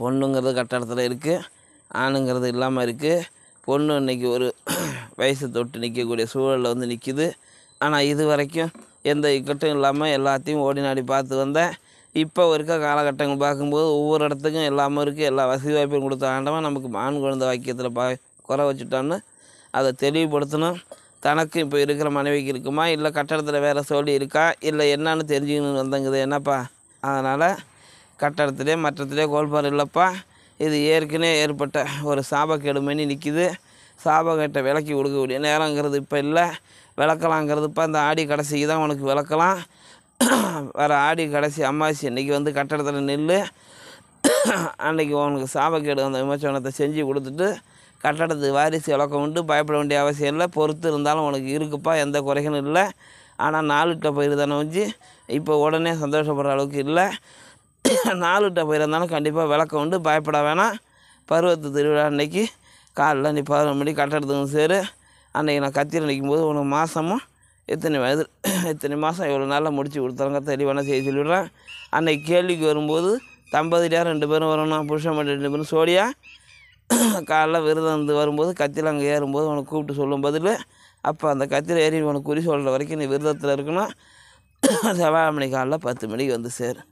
பொண்ணுங்கிறது கட்டடத்தில் இருக்குது ஆணுங்கிறது இல்லாமல் இருக்குது பொண்ணு இன்றைக்கி ஒரு வயசு தொட்டு நிற்கக்கூடிய சூழலில் வந்து நிற்கிது ஆனால் இது வரைக்கும் எந்த இக்கட்டும் இல்லாமல் எல்லாத்தையும் ஓடி நாடி பார்த்து வந்தேன் இப்போ இருக்க காலகட்டங்கள் பார்க்கும்போது ஒவ்வொரு இடத்துக்கும் எல்லாமே இருக்குது எல்லா வசதி வாய்ப்பும் கொடுத்த ஆண்டவன் நமக்கு ஆண் குழந்தை வாக்கியத்தில் பா குறை வச்சுட்டான்னு அதை தெளிவுபடுத்தணும் தனக்கு இப்போ இருக்கிற மனைவிக்கு இருக்குமா இல்லை கட்டடத்தில் வேறு சொல்லி இருக்கா இல்லை என்னன்னு தெரிஞ்சுக்கணும்னு வந்தங்குது என்னப்பா அதனால் கட்டடத்திலே மற்றத்திலே கோல்பாடு இல்லைப்பா இது ஏற்கனவே ஏற்பட்ட ஒரு சாபக்கேடு மணி நிற்கிது சாபக்கேட்டை விளக்கி கூடிய நேரங்கிறது இப்போ இல்லை விளக்கலாங்கிறதுப்பா அந்த ஆடி கடைசிக்கு தான் உனக்கு விளக்கலாம் வர ஆடி கடைசி அம்மாசி அன்றைக்கி வந்து கட்டடத்தில் நெல் அன்றைக்கி உனக்கு சாபக்கேடு அந்த விமர்சனத்தை செஞ்சு கொடுத்துட்டு கட்டடத்துக்கு வாரிசு விளக்கம் உண்டு பயப்பட வேண்டிய அவசியம் இல்லை பொறுத்து இருந்தாலும் உனக்கு இருக்குப்பா எந்த குறைகளும் இல்லை ஆனால் நாலு கிட்ட பயிர் தானே வச்சு இப்போ உடனே சந்தோஷப்படுற அளவுக்கு இல்லை நாலுகிட்ட போயிருந்தாலும் கண்டிப்பாக விளக்கம் உண்டு பயப்பட வேணாம் பருவத்து திருவிழா அன்னைக்கு காலைல நீ பதினொரு மணி கட்டடத்துக்கும் சேரு அன்றைக்கி நான் கத்தியில் நிற்கும் போது உனக்கு மாதமும் எத்தனை வயது இத்தனை மாதம் இவ்வளோ நாளில் முடிச்சு கொடுத்தாங்க தெளிவான செய்ய சொல்லிவிடுறேன் அன்றைக்கி கேள்விக்கு வரும்போது தம்பதியாக ரெண்டு பேரும் வரணும் புருஷன் மட்டும் ரெண்டு பேரும் சோடியா காலைல விரதம் வந்து வரும்போது கத்தியில் அங்கே ஏறும்போது உனக்கு கூப்பிட்டு சொல்லும் பதில் அப்போ அந்த கத்தியில் ஏறி உனக்கு குறி சொல்கிற வரைக்கும் நீ விரதத்தில் இருக்கணும் செவ்வாய் மணி காலைல பத்து மணிக்கு வந்து சேரும்